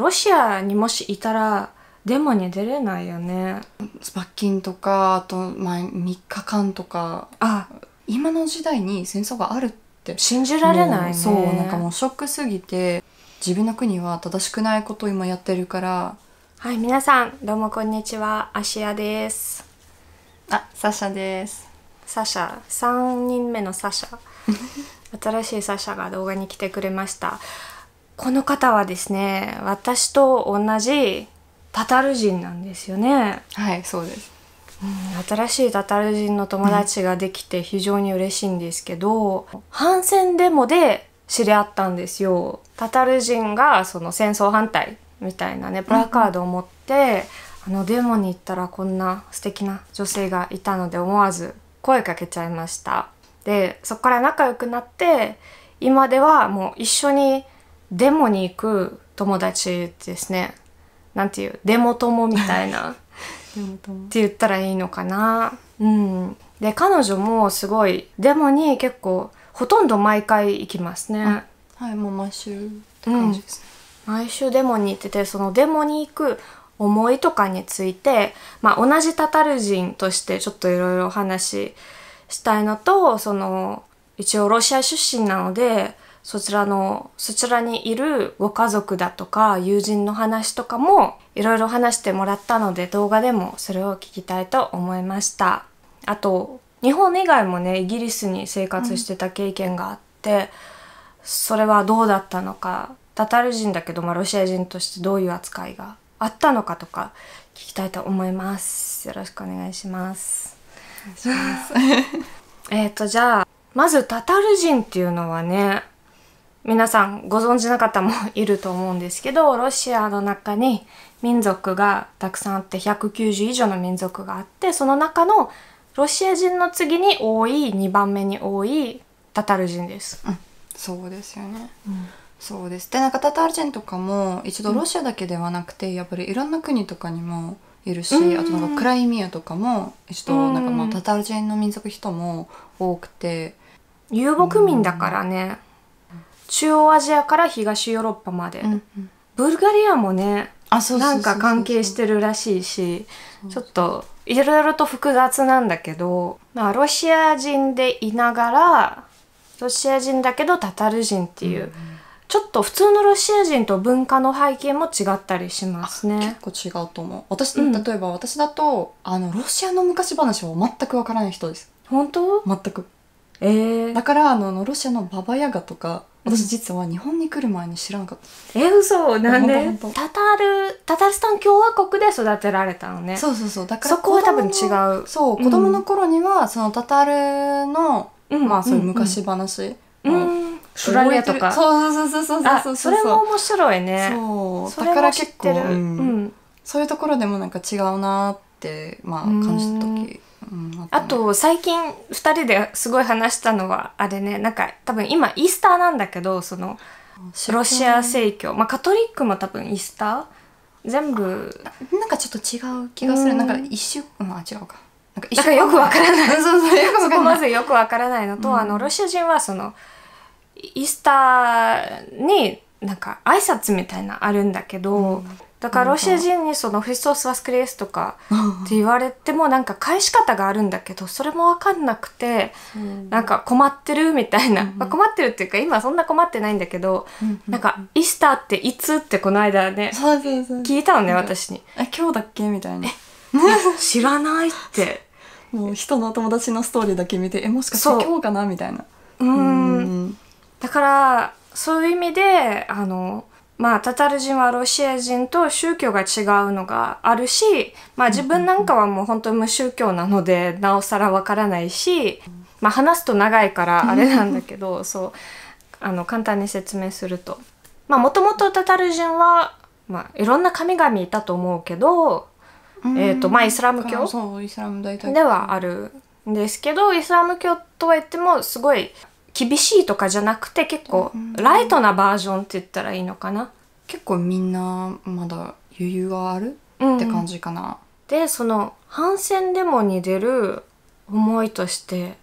ロシアにもしいたらデモに出れないよね罰金とかあと、まあ、3日間とかあ今の時代に戦争があるって信じられない、ね、そうなんかもうショックすぎて自分の国は正しくないことを今やってるからはい皆さんどうもこんにちはアシアですあサシャですサシャ3人目のサシャ新しいサシャが動画に来てくれましたこの方はですね私と同じタタル人なんですよねはいそうです、うん、新しいタタル人の友達ができて非常に嬉しいんですけど、うん、反戦デモで知り合ったんですよタタル人がその戦争反対みたいなねプラカードを持って、うん、あのデモに行ったらこんな素敵な女性がいたので思わず声かけちゃいましたでそこから仲良くなって今ではもう一緒にデモに行く友達ですねなんていうデモ友みたいな って言ったらいいのかなうんで彼女もすごいデモに結構ほとんど毎回行きますねはいもう毎週って感じですね、うん、毎週デモに行っててそのデモに行く思いとかについて、まあ、同じタタル人としてちょっといろいろお話ししたいのとその一応ロシア出身なのでそちらの、そちらにいるご家族だとか友人の話とかもいろいろ話してもらったので動画でもそれを聞きたいと思いました。あと、日本以外もね、イギリスに生活してた経験があって、うん、それはどうだったのか、タタル人だけど、まあ、ロシア人としてどういう扱いがあったのかとか聞きたいと思います。よろしくお願いします。ます えっと、じゃあ、まずタタル人っていうのはね、皆さんご存知の方もいると思うんですけどロシアの中に民族がたくさんあって190以上の民族があってその中のロシア人の次に多い2番目に多いタタル人です。うん、そうですよね、うん、そうですでなんかタタル人とかも一度ロシアだけではなくて、うん、やっぱりいろんな国とかにもいるし、あとなんかクライミアとかも一度なんかまあタタル人の民族人も多くて遊牧民だからね、中央アジアから東ヨーロッパまで、うんうん、ブルガリアもねなんか関係してるらしいしちょっといろいろと複雑なんだけど、まあ、ロシア人でいながらロシア人だけどタタル人っていう、うんうん、ちょっと普通のロシア人と文化の背景も違ったりしますね結構違うと思う私、うん、例えば私だとあのロシアの昔話は全くわからない人です本当全くええー、だからあのロシアのババヤガとか私実は日本に来る前に知らなかったえ嘘なんでタタールタタルスタン共和国で育てられたのねそうそうそうだからそこは多分違うそう子供の頃にはそのタタールの、うん、まあそういう昔話、うんうシュラリとかそうそうそうそうそうそうそれも面白いねそうだから結構、うん、そういうところでもなんか違うなってまあ感じた時あと最近2人ですごい話したのはあれねなんか多分今イースターなんだけどそのロシア正教まあカトリックも多分イースター全部なんかちょっと違う気がする、ん、なんか一週まあ違うかなんか一週よくわからない そうそうまずよくわからないのと、うん、あのロシア人はそのイースターになんか挨拶みたいなあるんだけど、うん、だからロシア人にその「フィストス・ワスクリエス」とかって言われてもなんか返し方があるんだけどそれも分かんなくてなんか困ってるみたいな、まあ、困ってるっていうか今そんな困ってないんだけどなんか「イスターっていつ?」ってこの間ね聞いたのね私に。え今日だっけみたいな。知らないって。もう人の友達のストーリーだけ見てえもしかして今日かなみたいな。うんだからそういう意味であのまあ、タタル人はロシア人と宗教が違うのがあるし、まあ、自分なんかはもう本当無宗教なのでなおさらわからないし、まあ、話すと長いからあれなんだけど そうあの簡単に説明すると。もともとタタル人は、まあ、いろんな神々いたと思うけど、えーとまあ、イスラム教ではあるんですけどイスラム教とは言ってもすごい厳しいとかじゃなくて結構ライトなバージョンって言ったらいいのかな。結構みんなまだ余裕があるって感じかな。うん、でその反戦デモに出る思いとして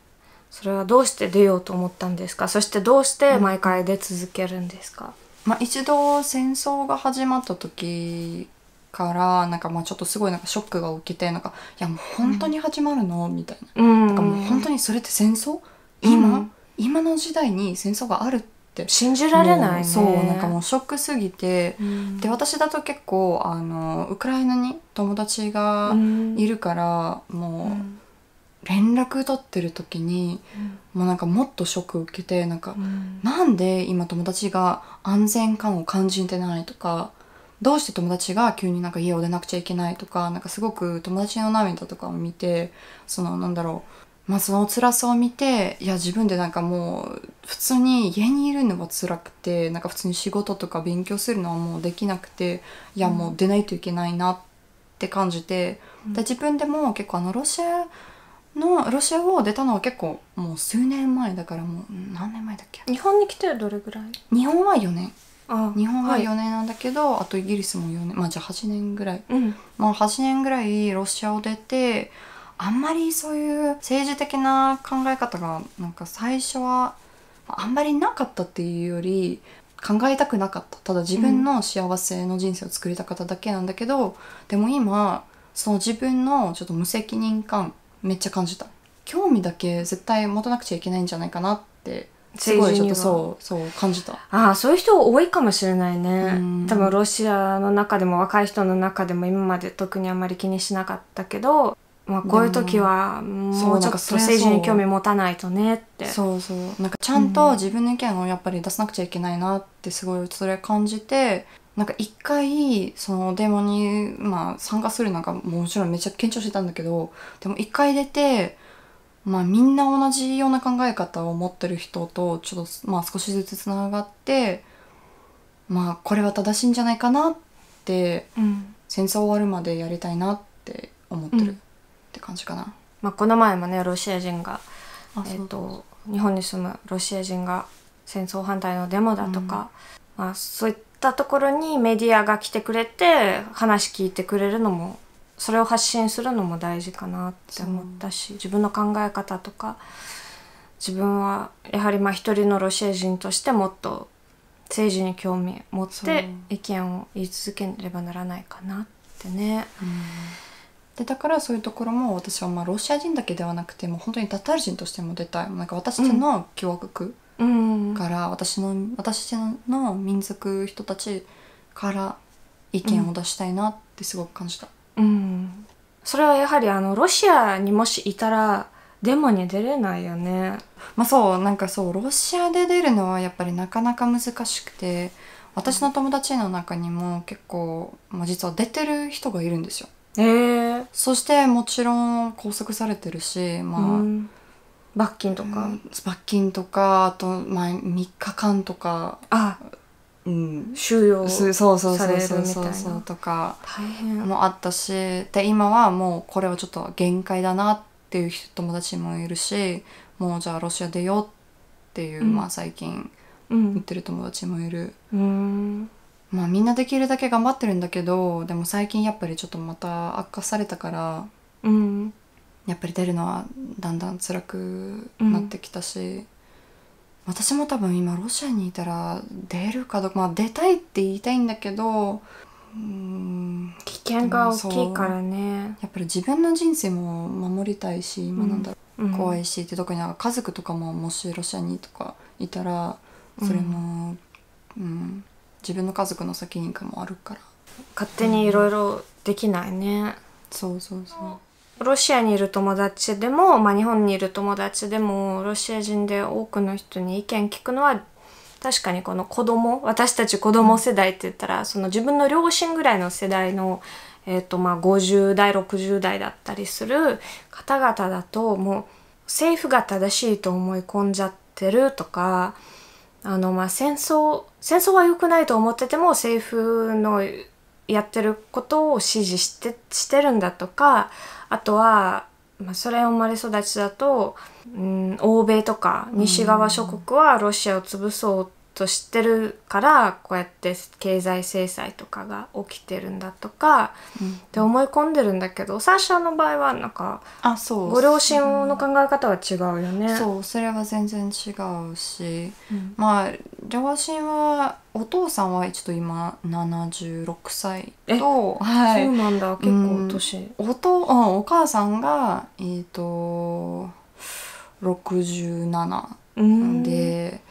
それはどうして出ようと思ったんですかそしてどうして毎回出続けるんですか、うん、まあ、一度戦争が始まった時からなんかまあちょっとすごいなんかショックが起きてなんか「いやもう本当に始まるのうん」みたいな,、なんかもう本当にそれって戦争今、うん今の時代に戦争があるって信じられない、ね、そうなんかもうショックすぎて、うん、で私だと結構あのウクライナに友達がいるから、うん、もう連絡取ってる時に、うん、もうなんかもっとショック受けてなんか、うん、なんで今友達が安全感を感じてないとか。どうして友達が急になんか家を出なくちゃいけないとかなんかすごく友達の涙とかを見てそのなんだろうまあ、その辛さを見ていや自分でなんかもう普通に家にいるのは辛くてなんか普通に仕事とか勉強するのはもうできなくていやもう出ないといけないなって感じて、うん、で自分でも結構あのロシアのロシアを出たのは結構もう数年前だからもう何年前だっけ日本に来てどれぐらい日本は4年日本は4年なんだけど、はい、あとイギリスも4年まあじゃあ8年ぐらい、うん、まあ8年ぐらいロシアを出てあんまりそういう政治的な考え方がなんか最初はあんまりなかったっていうより考えたくなかったただ自分の幸せの人生を作りたかっただけなんだけど、うん、でも今その自分のちょっと無責任感めっちゃ感じた興味だけ絶対持たなくちゃいけないんじゃないかなってすごいちょっとそうそう感じたああそういう人多いかもしれないね多分ロシアの中でも若い人の中でも今まで特にあんまり気にしなかったけどまあ、こういう時はもうちょっと政治に興味持たないとねってそうそうなんかちゃんと自分の意見をやっぱり出さなくちゃいけないなってすごいそれ感じてなんか一回そのデモに、まあ、参加するなんかもちろんめくちゃ緊張してたんだけどでも一回出て、まあ、みんな同じような考え方を持ってる人とちょっと、まあ、少しずつつながって、まあ、これは正しいんじゃないかなって、戦争終わるまでやりたいなって思ってる。うんって感じかな。まあ、この前もねロシア人が、えー、と日本に住むロシア人が戦争反対のデモだとか、うん、まあ、そういったところにメディアが来てくれて話聞いてくれるのもそれを発信するのも大事かなって思ったし自分の考え方とか自分はやはりまあ一人のロシア人としてもっと政治に興味持って意見を言い続けねばならないかなってね。うんでだからそういうところも私はまあロシア人だけではなくてもう本当にタタール人としても出たいなんか私の共和国から私の私の民族人たちから意見を出したいなってすごく感じた。うん、うん、それはやはりあのロシアにもしいたらデモに出れないよね。まあそうなんかそうロシアで出るのはやっぱりなかなか難しくて私の友達の中にも結構、まあ、実は出てる人がいるんですよ。えー、そしてもちろん拘束されてるし、まあ、うん、罰金とか、うん、罰金とかあと、まあ、3日間とかあうん、収容されるそうそうそうそうとかもあったしで今はもうこれはちょっと限界だなっていう友達もいるしもうじゃあロシア出ようっていう、うん、まあ最近言ってる友達もいる。うんまあみんなできるだけ頑張ってるんだけどでも最近やっぱりちょっとまた悪化されたからうんやっぱり出るのはだんだん辛くなってきたし、うん、私も多分今ロシアにいたら出るかどうかまあ出たいって言いたいんだけどうん危険が大きいからねやっぱり自分の人生も守りたいし今なんだろう、うん、怖いしって特に家族とかももしロシアにとかいたらそれも、うん、うん、自分の家族の責任感もあるから勝手にいろいろできないね、うん、そうそうそうロシアにいる友達でも、まあ、日本にいる友達でもロシア人で多くの人に意見聞くのは確かにこの子供私たち子供世代って言ったらその自分の両親ぐらいの世代の、えーとまあ、50代60代だったりする方々だともう政府が正しいと思い込んじゃってるとかあの、まあ、戦争戦争は良くないと思ってても政府のやってることを支持してしてるんだとかあとは、まあ、それ生まれ育ちだと、うん、欧米とか西側諸国はロシアを潰そうと知ってるからこうやって経済制裁とかが起きてるんだとか、って思い込んでるんだけどサ初シャの場合はなんかあそうご両親の考え方は違うよね。そうそれは全然違うし、うん、まあ両親はお父さんはちょっと今76歳と、はい、そうなんだ結構年、うん、おと、うん、お母さんがえっ、ー、と67うんで。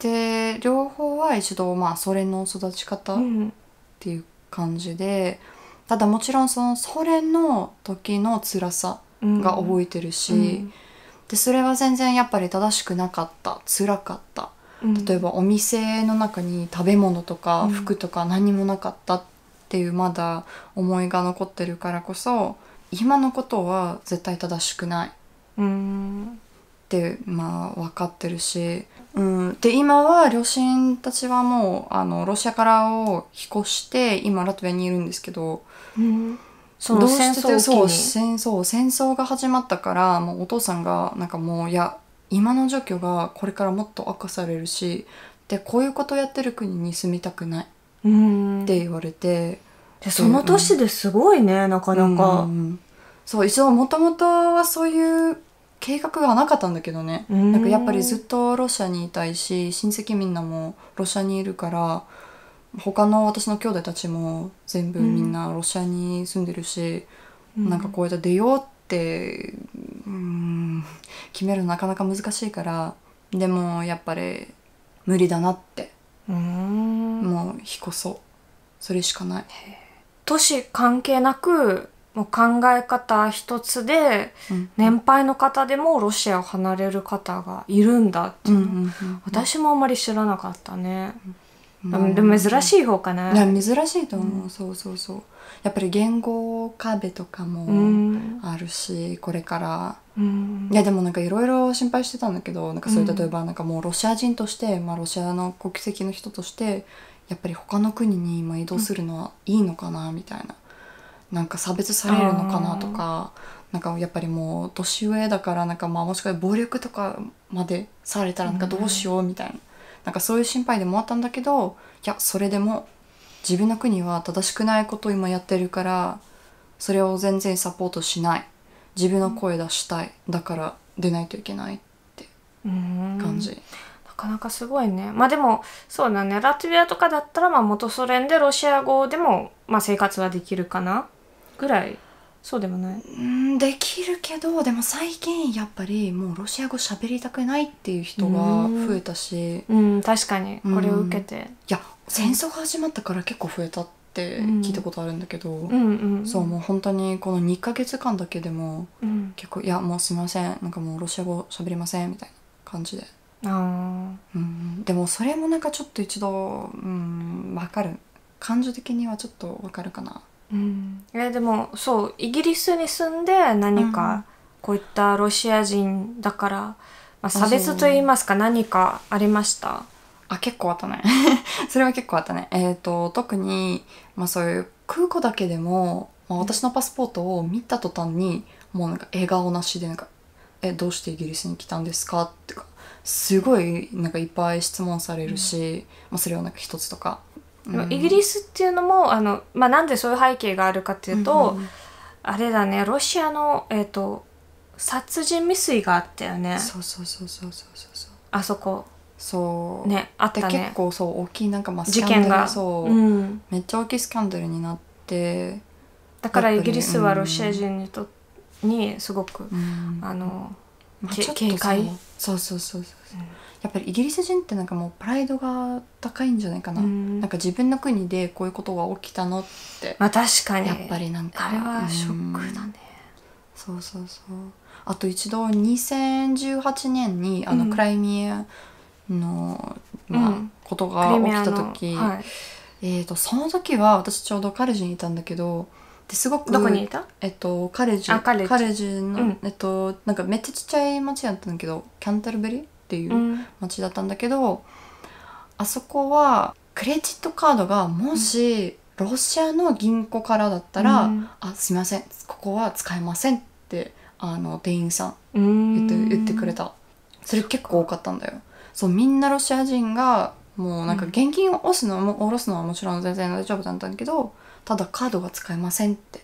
で両方は一度まあそれの育ち方っていう感じで、うん、ただもちろんそのそれの時の辛さが覚えてるし、うん、でそれは全然やっぱり正しくなかった辛かった、うん、例えばお店の中に食べ物とか服とか何もなかったっていうまだ思いが残ってるからこそ今のことは絶対正しくないって、まあ分かってるし。うん、で今は両親たちはもうあのロシアからを引っ越して今ラトビアにいるんですけど、うん、その戦争戦争戦争が始まったからもうお父さんがなんかもういや今の状況がこれからもっと悪化されるしでこういうことやってる国に住みたくないって言われてでその年ですごいね、なかなか、うんうん、そう一応もともとはそういう計画がなかったんだけどねなんかやっぱりずっとロシアにいたいし親戚みんなもロシアにいるから他の私の兄弟たちも全部みんなロシアに住んでるし、うん、なんかこうやって出ようってうん決めるのなかなか難しいからでもやっぱり無理だなってもう引こそそれしかない。都市関係なくもう考え方一つで、年配の方でもロシアを離れる方がいるんだっていうの、私もあんまり知らなかったね。うん、でも珍しい方かな珍しいと思う、うん、そうそうそうやっぱり言語壁とかもあるし、うん、これから、うん、いやでもなんかいろいろ心配してたんだけどなんかそういう例えばなんかもうロシア人として、まあ、ロシアの国籍の人としてやっぱり他の国に今移動するのはいいのかなみたいな、なんか差別されるのかなとかなんかやっぱりもう年上だからなんかまあもしかしたら暴力とかまでされたらなんかどうしようみたいな,、なんかそういう心配でもあったんだけどいやそれでも自分の国は正しくないことを今やってるからそれを全然サポートしない自分の声出したいだから出ないといけないって感じ。なかなかすごいねまあでもそうだねラトビアとかだったらまあ元ソ連でロシア語でもまあ生活はできるかなぐらいそうでもないうんできるけどでも最近やっぱりもうロシア語喋りたくないっていう人が増えたしうん確かにこれを受けて、いや戦争が始まったから結構増えたって聞いたことあるんだけど、うん、そうもう本当にこの2ヶ月間だけでも、うん、結構「いやもうすみませんなんかもうロシア語喋りません」みたいな感じで。あうん、でもそれもなんかちょっと一度、うん、分かる感情的にはちょっと分かるかなうん、えでもそうイギリスに住んで何かこういったロシア人だから、まあ、差別といいますか何かありましたあ結構あったね それは結構あったねえっ、ー、と特に、まあ、そういう空港だけでも、まあ、私のパスポートを見た途端にもうなんか笑顔なしでなんか「えどうしてイギリスに来たんですか?」とかすごいなんかいっぱい質問されるし、うん、まあ、それはなんか一つとかイギリスっていうのもあの、まあ、なんでそういう背景があるかっていうと、うんあれだねロシアの、えーと、殺人未遂があったよねそうそうそうそうそうそうあそこそうねあったね結構そう大きいなんかまあ事件がそう、うん、めっちゃ大きいスキャンダルになってだからイギリスはロシア人にと、うん、にすごく、うん、あの、まあ、警戒そうそうそうそうそう、うんやっぱりイギリス人ってなんかもうプライドが高いんじゃないかな、うん、なんか自分の国でこういうことが起きたのってまあ確かにやっぱりなんかあれはショックだね、うん、そうそうそうあと一度2018年にあのクライミアの、うん、まあ、ことが起きた時、はい、えーと、その時は私ちょうどカ氏にいたんだけどですごくどこにいたえっとカレッジカジの、うん、えっとなんかめっちゃちっちゃい町やったんだけどキャンタルベリーっていう町だったんだけど、うん、あそこはクレジットカードがもしロシアの銀行からだったら「うん、あすみませんここは使えません」ってあの店員さん言って言ってくれたそれ結構多かったんだよそうみんなロシア人がもうなんか現金を押すのも、うん、下ろすのはもちろん全然大丈夫だったんだけどただカードが使えませんって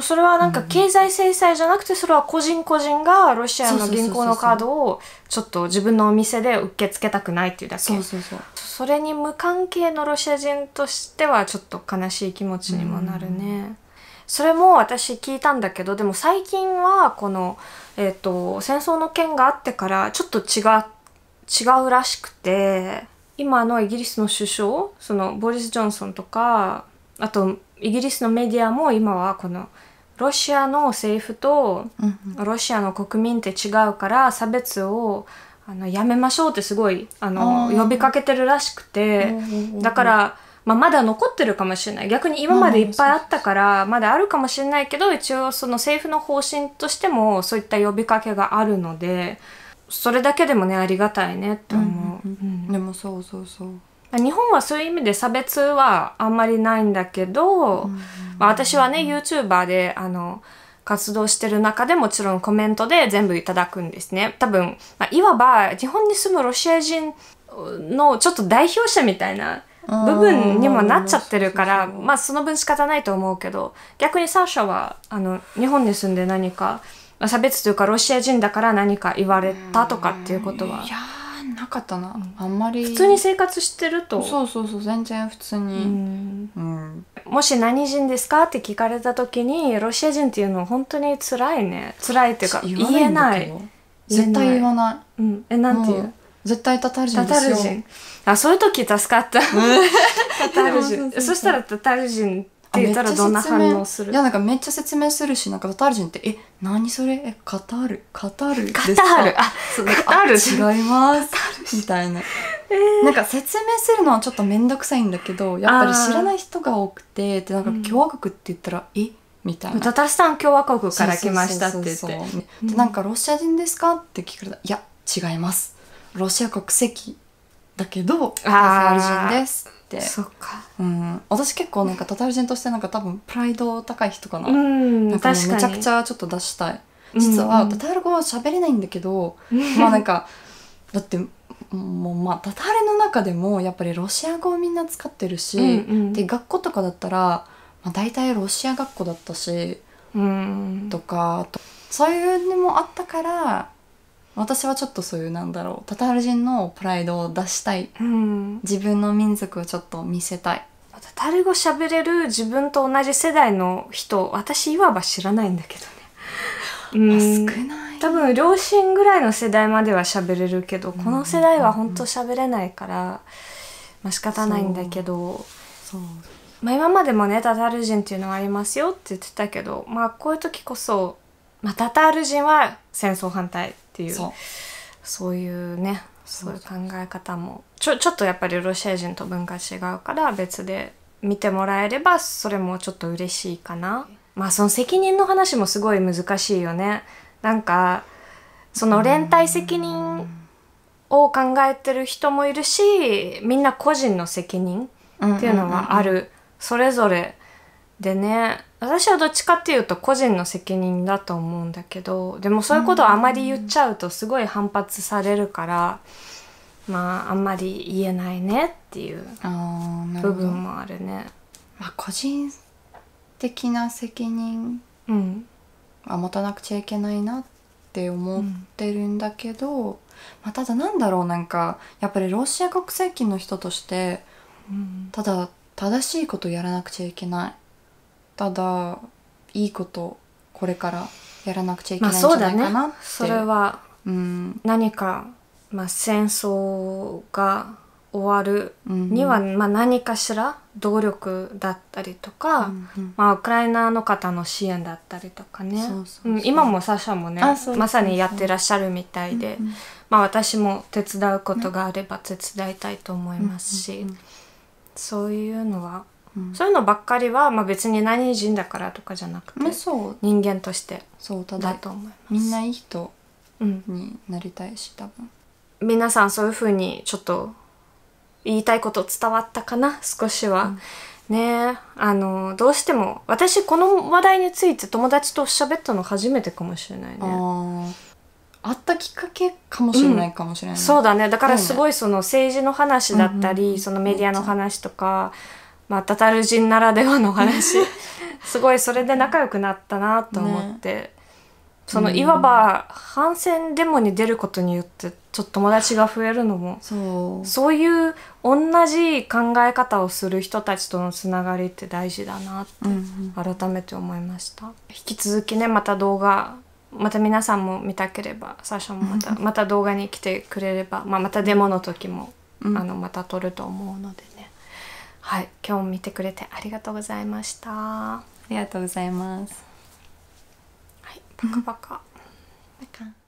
それはなんか経済制裁じゃなくてそれは個人個人がロシアの銀行のカードをちょっと自分のお店で受け付けたくないっていうだけそれに無関係のロシア人としてはちょっと悲しい気持ちにもなるね。それも私聞いたんだけどでも最近はこの、えーと、と戦争の件があってからちょっと違違うらしくて今のイギリスの首相そのボリス・ジョンソンとかあとイギリスのメディアも今はこのロシアの政府とロシアの国民って違うから差別をあのやめましょうってすごいあの呼びかけてるらしくてだから、まあ、まだ残ってるかもしれない逆に今までいっぱいあったからまだあるかもしれないけど一応その政府の方針としてもそういった呼びかけがあるのでそれだけでもねありがたいねって思う。でもそうそうそう日本はそういう意味で差別はあんまりないんだけど、まあ、私はね YouTuber であの活動してる中でもちろんコメントで全部いただくんですね多分、まあ、いわば日本に住むロシア人のちょっと代表者みたいな部分にもなっちゃってるからまあその分仕方ないと思うけど逆にサーシャはあの日本に住んで何か差別というかロシア人だから何か言われたとかっていうことは。なかったな、あんまり普通に生活してるとそうそうそう全然普通に、うんうん、もし何人ですかって聞かれた時にロシア人っていうのは本当に辛いね辛いっていうか言えない絶対言わない、うん、えなんていう、絶対タタル人ですよあそういう時助かったタタル人そしたらタタル人って言ったらどんな反応するいやなんかめっちゃ説明するしなんかカタール人って「え何それえカタールカタールカタールあそうカタール違います」みたいな、えー、なんか説明するのはちょっと面倒くさいんだけどやっぱり知らない人が多くてでなんか共和国って言ったら「うん、えみたいな。タたしさん共和国から来ましたって言って。で、なんかロシア人ですかって聞くと「いや、違います。ロシア国籍だけど、カタール人ですてそっか、うん、私結構なんかタタル人としてなんか多分プライド高い人かな,、うん、なんかめちゃくちゃちょっと出したい実は、うんうん、タタール語は喋れないんだけど、まあなんかだってもうまあタタールの中でもやっぱりロシア語をみんな使ってるし、うんうん、で学校とかだったら、まあ、大体ロシア学校だったし、うん、とかそういうのもあったから私はちょっとそういうなんだろうタタール人のプライドを出したい、うん、自分の民族をちょっと見せたいタタル語喋れる自分と同じ世代の人私いわば知らないんだけどね うん少ない多分両親ぐらいの世代までは喋れるけど、うん、この世代は本当喋れないから、うん、まあ仕方ないんだけどそうまあ、今までもねタタール人っていうのはありますよって言ってたけどまあこういう時こそ、まあ、タタール人は戦争反対っていうそういうねそういう考え方もちょちょっとやっぱりロシア人と文化違うから別で見てもらえればそれもちょっと嬉しいかな。まあその責任の話もすごい難しいよね。なんかその連帯責任を考えてる人もいるしみんな個人の責任っていうのはある、それぞれでね私はどっちかっていうと個人の責任だと思うんだけどでもそういうことをあまり言っちゃうとすごい反発されるから、まああんまり言えないねっていう部分もあるね。あまあ、個人的な責任は持たなくちゃいけないなって思ってるんだけど、うん、まあ、ただなんだろうなんかやっぱりロシア国籍の人として、ただ正しいことをやらなくちゃいけない。ただいいことこれからやらなくちゃいけないんじゃないかなって、まあそね、それは、うん、何か、まあ、戦争が終わるには、うん、まあ、何かしら動力だったりとか、うんまあ、ウクライナの方の支援だったりとかねそそううう今もサシャもねそうまさにやってらっしゃるみたいで、うんまあ、私も手伝うことがあれば手伝いたいと思いますし、うん、そういうのはそういうのばっかりは、まあ、別に何人だからとかじゃなくまあてそう人間としてそうただだと思います。みんないい人うん、になりたいし多分皆さんそういうふうにちょっと言いたいこと伝わったかな少しは。ねえあのどうしても私この話題について友達と喋ったの初めてかもしれないね。あったきっかけかもしれないかもしれない、そうだねだからすごいその政治の話だったり、うんうんそのメディアの話とかまあタタル人ならではの話 すごいそれで仲良くなったなと思って、ね、そのいわば反戦デモに出ることによってちょっと友達が増えるのもそうそういう同じ考え方をする人たちとのつながりって大事だなって改めて思いました。うんうん、引き続きねまた動画また皆さんも見たければサーシャもまた また動画に来てくれれば、まあ、またデモの時も、うん、あのまた撮ると思うので、はい今日も見てくれてありがとうございましたありがとうございますはいパカパカパカ